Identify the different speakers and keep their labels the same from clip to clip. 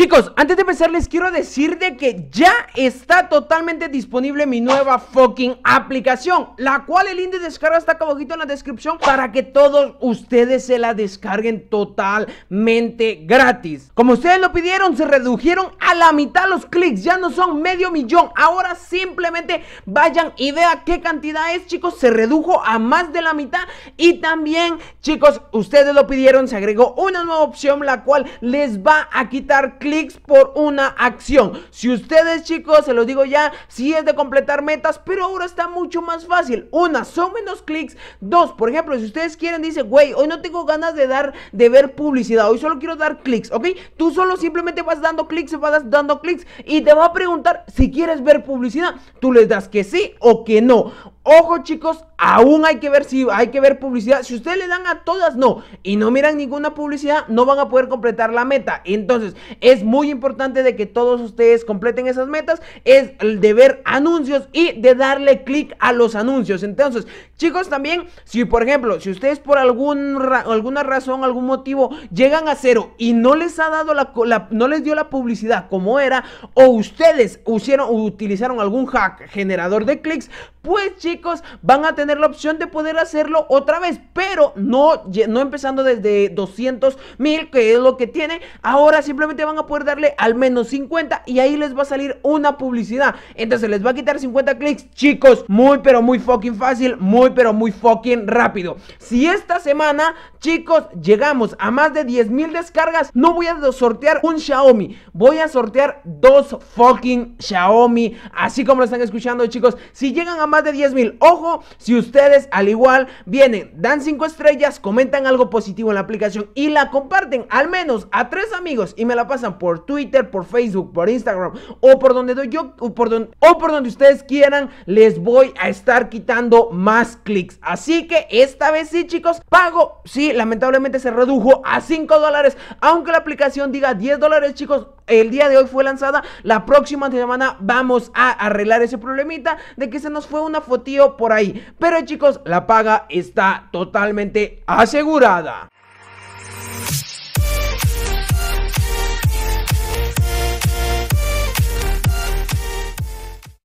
Speaker 1: Chicos, antes de empezar les quiero decir de que ya está totalmente disponible mi nueva fucking aplicación La cual el link de descarga está acá abajo en la descripción para que todos ustedes se la descarguen totalmente gratis Como ustedes lo pidieron, se redujeron a la mitad los clics, ya no son medio millón Ahora simplemente vayan y vean qué cantidad es chicos, se redujo a más de la mitad Y también chicos, ustedes lo pidieron, se agregó una nueva opción la cual les va a quitar clics clics por una acción. Si ustedes chicos, se los digo ya, si es de completar metas, pero ahora está mucho más fácil. Una, son menos clics. Dos, por ejemplo, si ustedes quieren, dice, güey, hoy no tengo ganas de dar, de ver publicidad, hoy solo quiero dar clics, ¿ok? Tú solo simplemente vas dando clics, vas dando clics y te va a preguntar si quieres ver publicidad. Tú les das que sí o que no. Ojo chicos, aún hay que ver si hay que ver publicidad. Si ustedes le dan a todas, no. Y no miran ninguna publicidad, no van a poder completar la meta. Entonces, es muy importante de que todos ustedes completen esas metas. Es el de ver anuncios y de darle clic a los anuncios. Entonces, chicos, también, si por ejemplo, si ustedes por alguna razón, algún motivo, llegan a cero y no les ha dado la, no les dio la publicidad como era, o ustedes o utilizaron algún hack generador de clics, pues chicos van a tener la opción de poder hacerlo otra vez, pero no, no empezando desde 200 mil, que es lo que tiene, ahora simplemente van a poder darle al menos 50 y ahí les va a salir una publicidad, entonces les va a quitar 50 clics, chicos, muy pero muy fucking fácil, muy pero muy fucking rápido, si esta semana chicos llegamos a más de 10 mil descargas, no voy a sortear un Xiaomi, voy a sortear dos fucking Xiaomi, así como lo están escuchando chicos, si llegan a más de 10 mil. Ojo, si ustedes al igual vienen, dan 5 estrellas, comentan algo positivo en la aplicación y la comparten al menos a tres amigos y me la pasan por Twitter, por Facebook, por Instagram o por donde doy yo o por donde, o por donde ustedes quieran, les voy a estar quitando más clics. Así que esta vez sí, chicos, pago. Sí, lamentablemente se redujo a 5 dólares, aunque la aplicación diga 10 dólares, chicos. El día de hoy fue lanzada. La próxima semana vamos a arreglar ese problemita de que se nos fue una fotillo por ahí. Pero chicos, la paga está totalmente asegurada.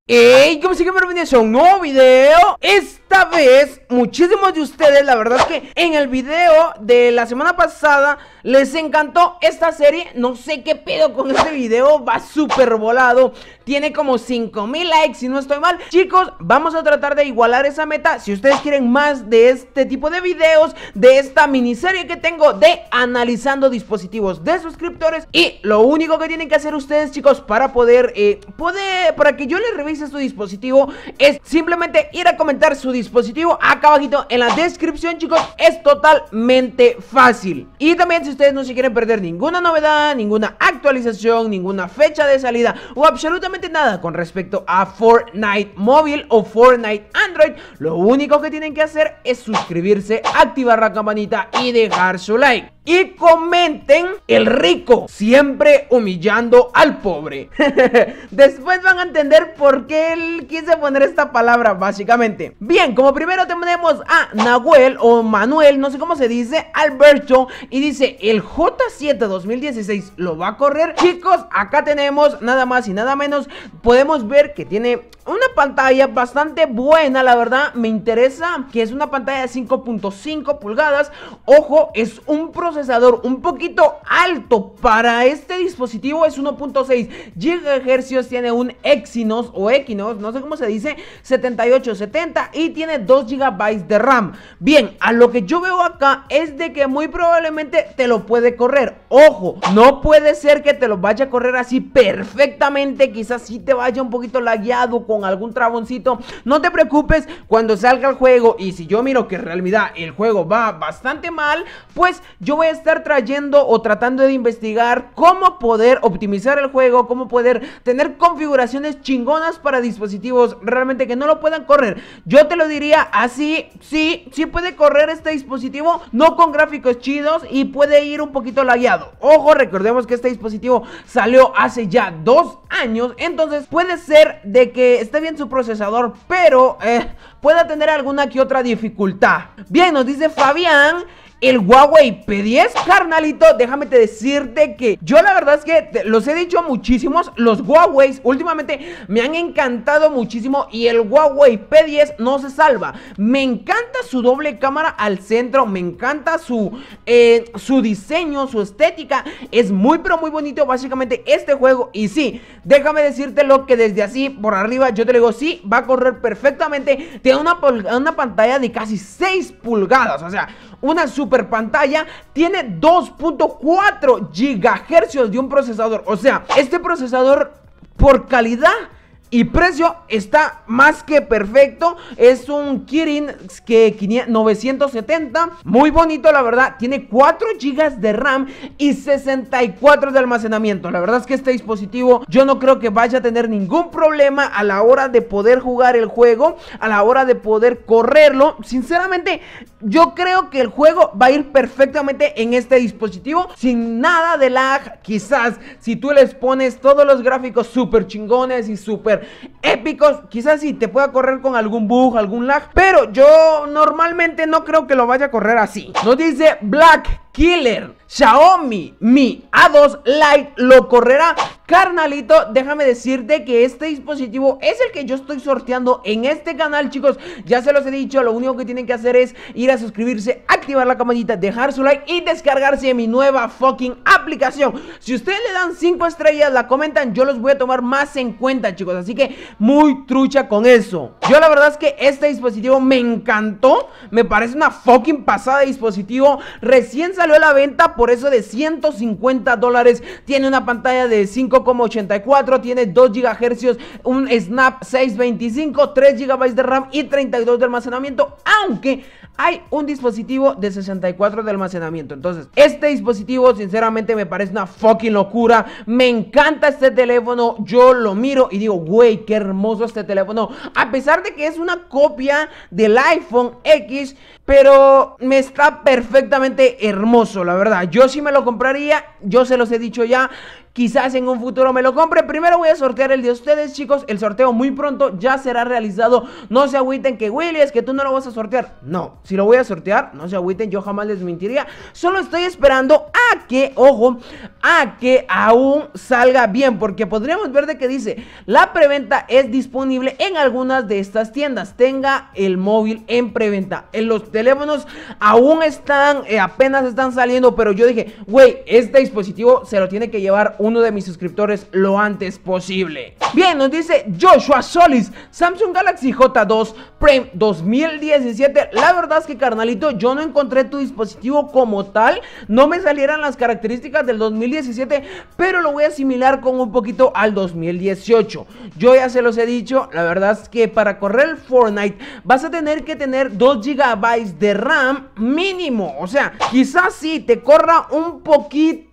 Speaker 1: ¡Ey! ¿Cómo se que bienvenidos a un nuevo video? Es esta vez muchísimos de ustedes, la verdad es que en el video de la semana pasada les encantó esta serie. No sé qué pedo con este video, va súper volado. Tiene como mil likes, si no estoy mal. Chicos, vamos a tratar de igualar esa meta. Si ustedes quieren más de este tipo de videos, de esta miniserie que tengo de analizando dispositivos de suscriptores. Y lo único que tienen que hacer ustedes, chicos, para poder, eh, poder, para que yo les revise su dispositivo, es simplemente ir a comentar su dispositivo acá abajito en la descripción chicos Es totalmente fácil Y también si ustedes no se quieren perder ninguna novedad, ninguna actualización, ninguna fecha de salida O absolutamente nada con respecto a Fortnite móvil o Fortnite Android Lo único que tienen que hacer es suscribirse, activar la campanita y dejar su like y comenten el rico, siempre humillando al pobre. Después van a entender por qué él quise poner esta palabra, básicamente. Bien, como primero tenemos a Nahuel o Manuel, no sé cómo se dice, Alberto, y dice, el J7 2016 lo va a correr. Chicos, acá tenemos nada más y nada menos, podemos ver que tiene una pantalla bastante buena, la verdad, me interesa que es una pantalla de 5.5 pulgadas. Ojo, es un proceso un poquito alto para este dispositivo es 1.6 GHz, tiene un Exynos o Equinox, no sé cómo se dice, 7870 y tiene 2 GB de RAM. Bien, a lo que yo veo acá es de que muy probablemente te lo puede correr. Ojo, no puede ser que te lo vaya a correr así perfectamente, quizás si te vaya un poquito lagueado con algún traboncito. No te preocupes, cuando salga el juego y si yo miro que en realidad el juego va bastante mal, pues yo voy estar trayendo o tratando de investigar cómo poder optimizar el juego, cómo poder tener configuraciones chingonas para dispositivos realmente que no lo puedan correr. Yo te lo diría así, sí, sí puede correr este dispositivo, no con gráficos chidos y puede ir un poquito lagueado. Ojo, recordemos que este dispositivo salió hace ya dos años, entonces puede ser de que esté bien su procesador, pero eh, pueda tener alguna que otra dificultad. Bien, nos dice Fabián el Huawei P10, carnalito, déjame decirte que yo la verdad es que los he dicho muchísimos, los Huawei últimamente me han encantado muchísimo y el Huawei P10 no se salva. Me encanta su doble cámara al centro, me encanta su, eh, su diseño, su estética, es muy pero muy bonito básicamente este juego y sí, déjame decirte lo que desde así por arriba yo te digo, sí, va a correr perfectamente, tiene una, una pantalla de casi 6 pulgadas, o sea, una super pantalla, tiene 2.4 GHz de un procesador. O sea, este procesador por calidad y precio está más que perfecto. Es un Kirin que 970. Muy bonito, la verdad. Tiene 4 GB de RAM y 64 de almacenamiento. La verdad es que este dispositivo yo no creo que vaya a tener ningún problema a la hora de poder jugar el juego, a la hora de poder correrlo. Sinceramente, yo creo que el juego va a ir perfectamente en este dispositivo sin nada de lag. Quizás si tú les pones todos los gráficos Súper chingones y súper épicos. Quizás si te pueda correr con algún bug, algún lag, pero yo normalmente no creo que lo vaya a correr así. Nos dice Black Killer. Xiaomi Mi A2 Lite lo correrá Carnalito, déjame decirte que este dispositivo es el que yo estoy sorteando en este canal, chicos. Ya se los he dicho, lo único que tienen que hacer es ir a suscribirse, activar la campanita, dejar su like y descargarse mi nueva fucking aplicación. Si ustedes le dan 5 estrellas, la comentan, yo los voy a tomar más en cuenta, chicos. Así que muy trucha con eso. Yo la verdad es que este dispositivo me encantó, me parece una fucking pasada dispositivo. Recién salió a la venta por eso de 150 dólares. Tiene una pantalla de 5 como 84, tiene 2 GHz, un Snap 625, 3 GB de RAM y 32 de almacenamiento, aunque hay un dispositivo de 64 de almacenamiento. Entonces, este dispositivo sinceramente me parece una fucking locura. Me encanta este teléfono, yo lo miro y digo, güey, qué hermoso este teléfono. A pesar de que es una copia del iPhone X, pero me está perfectamente hermoso, la verdad. Yo sí me lo compraría, yo se los he dicho ya. Quizás en un futuro me lo compre. Primero voy a sortear el de ustedes, chicos. El sorteo muy pronto ya será realizado. No se agüiten que Willy, es que tú no lo vas a sortear. No, si lo voy a sortear, no se agüiten, yo jamás les mentiría. Solo estoy esperando a que, ojo, a que aún salga bien. Porque podríamos ver de qué dice, la preventa es disponible en algunas de estas tiendas. Tenga el móvil en preventa. En los teléfonos aún están, eh, apenas están saliendo. Pero yo dije, güey, este dispositivo se lo tiene que llevar uno de mis suscriptores lo antes posible. Bien, nos dice Joshua Solis, Samsung Galaxy J2 Prime 2017. La verdad es que, carnalito, yo no encontré tu dispositivo como tal. No me salieran las características del 2017, pero lo voy a asimilar con un poquito al 2018. Yo ya se los he dicho, la verdad es que para correr el Fortnite vas a tener que tener 2 GB de RAM mínimo. O sea, quizás sí te corra un poquito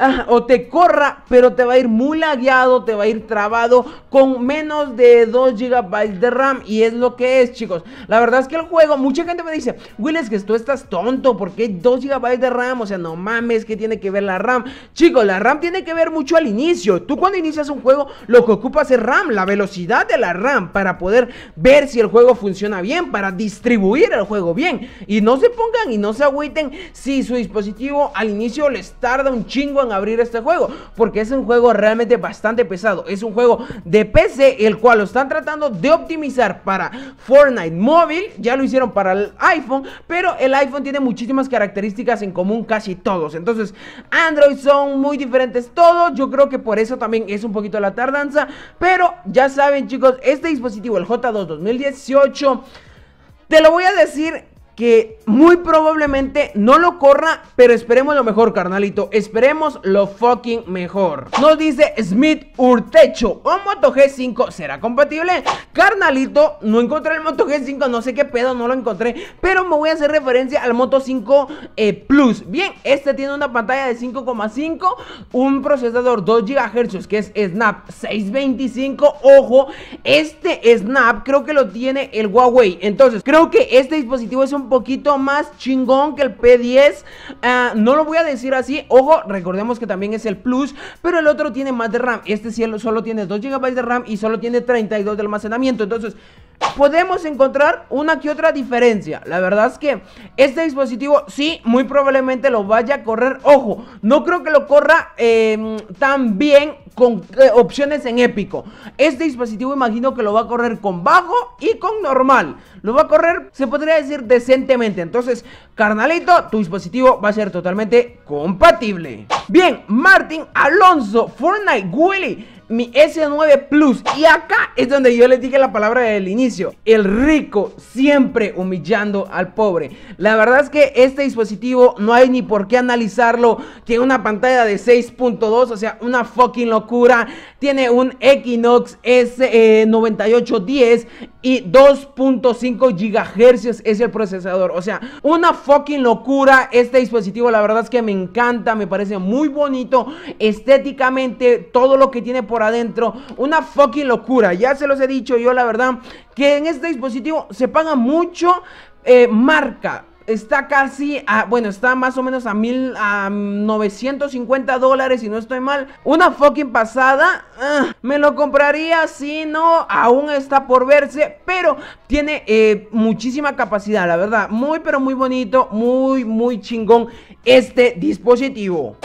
Speaker 1: Ah, o te corra, pero te va a ir muy lagueado, te va a ir trabado con menos de 2 GB de RAM. Y es lo que es, chicos. La verdad es que el juego, mucha gente me dice, Will, es que tú estás tonto, porque 2 GB de RAM, o sea, no mames, que tiene que ver la RAM? Chicos, la RAM tiene que ver mucho al inicio. Tú cuando inicias un juego, lo que ocupa es RAM, la velocidad de la RAM, para poder ver si el juego funciona bien, para distribuir el juego bien. Y no se pongan y no se agüiten si su dispositivo al inicio le está un chingo en abrir este juego, porque es un juego realmente bastante pesado. Es un juego de PC, el cual lo están tratando de optimizar para Fortnite móvil, ya lo hicieron para el iPhone, pero el iPhone tiene muchísimas características en común casi todos. Entonces, Android son muy diferentes todos, yo creo que por eso también es un poquito la tardanza, pero ya saben chicos, este dispositivo, el J2 2018, te lo voy a decir que muy probablemente no lo corra, pero esperemos lo mejor, carnalito. Esperemos lo fucking mejor. Nos dice Smith Urtecho, ¿o Moto G5 será compatible? Carnalito, no encontré el Moto G5, no sé qué pedo, no lo encontré, pero me voy a hacer referencia al Moto 5 eh, Plus. Bien, este tiene una pantalla de 5,5, un procesador 2 GHz que es Snap 625. Ojo, este Snap creo que lo tiene el Huawei. Entonces, creo que este dispositivo es un poquito más chingón que el P10. Ah, no lo voy a decir así. Ojo, recordemos que también es el Plus, pero el otro tiene más de RAM. Este cielo solo tiene 2 GB de RAM y solo tiene 32 de almacenamiento. Entonces, podemos encontrar una que otra diferencia. La verdad es que este dispositivo sí, muy probablemente lo vaya a correr. Ojo, no creo que lo corra em, tan bien con eh, opciones en épico. Este dispositivo imagino que lo va a correr con bajo y con normal. Lo va a correr, se podría decir, decentemente. Entonces, carnalito, tu dispositivo va a ser totalmente compatible. Bien, Martin Alonso, Fortnite Willy mi S9 Plus. Y acá es donde yo les dije la palabra del inicio. El rico siempre humillando al pobre. La verdad es que este dispositivo no hay ni por qué analizarlo. Tiene una pantalla de 6.2, o sea, una fucking locura. Tiene un Equinox S9810 eh, y 2.5 GHz es el procesador. O sea, una fucking locura este dispositivo. La verdad es que me encanta, me parece muy bonito estéticamente, todo lo que tiene por adentro. Una fucking locura. Ya se los he dicho yo, la verdad, que en este dispositivo se paga mucho. Eh, marca, está casi a, bueno, está más o menos a mil, a 950 dólares si no estoy mal. Una fucking pasada. Ah, me lo compraría si no, aún está por verse, pero tiene eh, muchísima capacidad, la verdad. Muy, pero muy bonito, muy, muy chingón este dispositivo.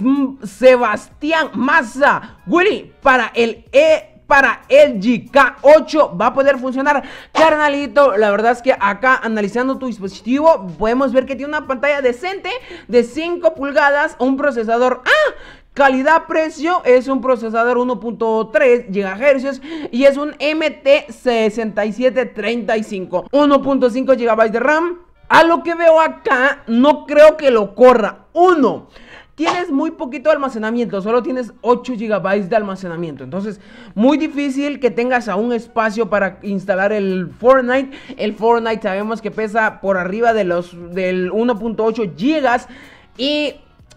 Speaker 1: Mm, Sebastián Massa, Willy, para el E para el GK8 va a poder funcionar Carnalito, la verdad es que acá analizando tu dispositivo Podemos ver que tiene una pantalla decente de 5 pulgadas Un procesador, ¡ah! Calidad-precio es un procesador 1.3 GHz y es un MT6735 1.5 GB de RAM A lo que veo acá, no creo que lo corra Uno, tienes muy poquito almacenamiento, solo tienes 8 GB de almacenamiento. Entonces, muy difícil que tengas aún espacio para instalar el Fortnite. El Fortnite sabemos que pesa por arriba de los del 1.8 GB y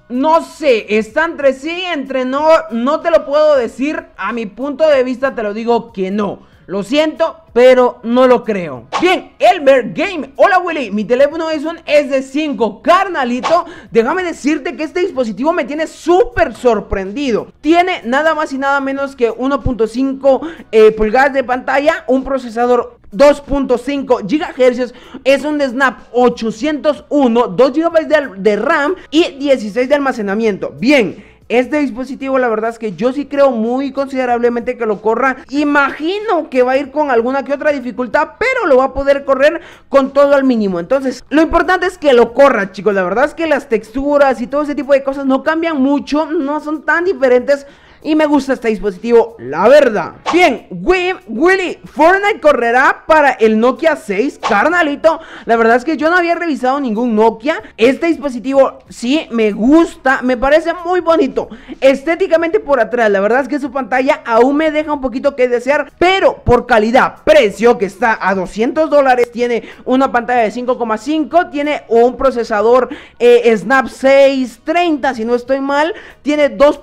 Speaker 1: no sé, está entre sí, entre no, no te lo puedo decir. A mi punto de vista te lo digo que no. Lo siento, pero no lo creo. Bien, Elmer Game. Hola Willy, mi teléfono es un de 5. Carnalito, déjame decirte que este dispositivo me tiene súper sorprendido. Tiene nada más y nada menos que 1.5 eh, pulgadas de pantalla, un procesador 2.5 GHz, es un Snap 801, 2 GB de RAM y 16 de almacenamiento. Bien. Este dispositivo la verdad es que yo sí creo muy considerablemente que lo corra. Imagino que va a ir con alguna que otra dificultad, pero lo va a poder correr con todo al mínimo. Entonces, lo importante es que lo corra, chicos. La verdad es que las texturas y todo ese tipo de cosas no cambian mucho, no son tan diferentes y me gusta este dispositivo, la verdad. Bien, Willy, Fortnite correrá para el Nokia 6, carnalito. La verdad es que yo no había revisado ningún Nokia. Este dispositivo sí me gusta, me parece muy bonito. Estéticamente por atrás, la verdad es que su pantalla aún me deja un poquito que desear, pero por calidad, precio que está a 200 dólares, tiene una pantalla de 5,5, tiene un procesador eh, Snap 630, si no estoy mal, tiene dos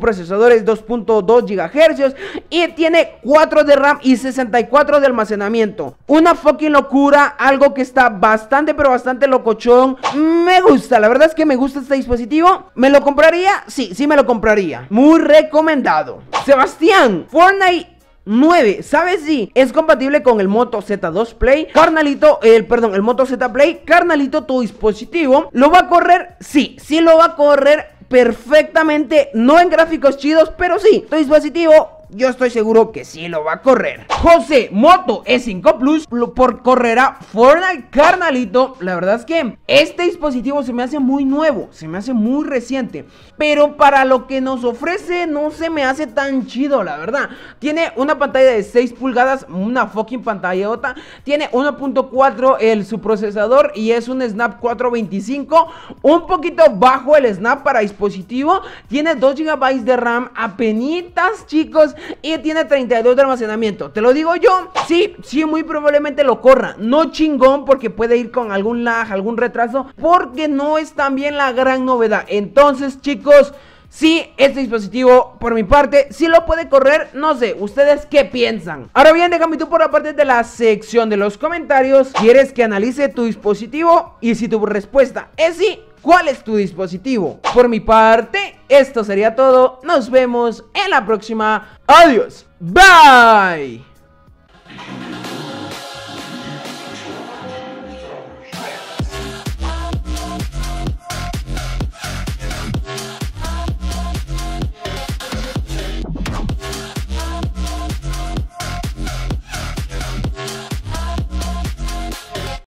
Speaker 1: procesadores procesador es 2.2 GHz y tiene 4 de RAM y 64 de almacenamiento. Una fucking locura, algo que está bastante pero bastante locochón. Me gusta, la verdad es que me gusta este dispositivo. ¿Me lo compraría? Sí, sí me lo compraría. Muy recomendado. Sebastián, Fortnite 9, ¿sabes si es compatible con el Moto Z2 Play? Carnalito, el perdón, el Moto Z Play, carnalito tu dispositivo, ¿lo va a correr? Sí, sí lo va a correr perfectamente, no en gráficos chidos, pero sí, dispositivo yo estoy seguro que sí lo va a correr. José Moto E5 Plus por correrá Fortnite, carnalito. La verdad es que este dispositivo se me hace muy nuevo, se me hace muy reciente. Pero para lo que nos ofrece no se me hace tan chido, la verdad. Tiene una pantalla de 6 pulgadas, una fucking pantalla otra Tiene 1.4 el su procesador y es un Snap 425. Un poquito bajo el Snap para dispositivo. Tiene 2 GB de RAM. Apenitas, chicos. y tiene 32 de almacenamiento. Te lo digo yo, sí, sí, muy probablemente lo corra. No chingón porque puede ir con algún lag, algún retraso, porque no es también la gran novedad. Entonces, chicos... Sí, este dispositivo, por mi parte, sí lo puede correr, no sé, ¿ustedes qué piensan? Ahora bien, déjame tú por la parte de la sección de los comentarios, ¿quieres que analice tu dispositivo? Y si tu respuesta es sí, ¿cuál es tu dispositivo? Por mi parte, esto sería todo. Nos vemos en la próxima. Adiós. Bye.